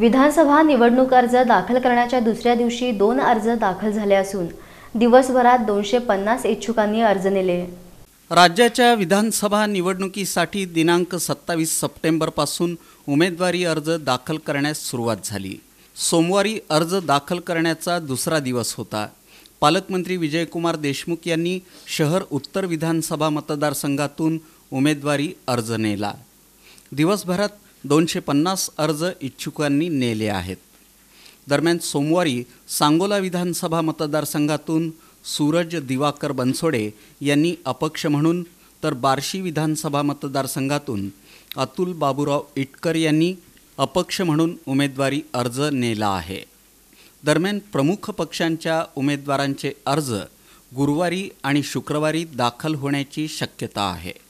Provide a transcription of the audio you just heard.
विधानसभा निवडणूक अर्ज दाखल करण्याच्या दुसऱ्या दिवशी दोन अर्ज दाखल झाले असून दिवसभरात दोनशे पन्नास इच्छुकांनी अर्ज नेले राज्याच्या विधानसभा निवडणुकीसाठी दिनांक सत्तावीस सप्टेंबरपासून उमेदवारी अर्ज दाखल करण्यास सुरुवात झाली सोमवारी अर्ज दाखल करण्याचा दुसरा दिवस होता पालकमंत्री विजयकुमार देशमुख यांनी शहर उत्तर विधानसभा मतदारसंघातून उमेदवारी अर्ज नेला दिवसभरात दोनशे पन्नास अर्ज इच्छुकांनी नेले आहेत दरम्यान सोमवारी सांगोला विधानसभा मतदारसंघातून सूरज दिवाकर बनसोडे यांनी अपक्ष म्हणून तर बार्शी विधानसभा मतदारसंघातून अतुल बाबूराव इटकर यांनी अपक्ष म्हणून उमेदवारी अर्ज नेला आहे दरम्यान प्रमुख पक्षांच्या उमेदवारांचे अर्ज गुरुवारी आणि शुक्रवारी दाखल होण्याची शक्यता आहे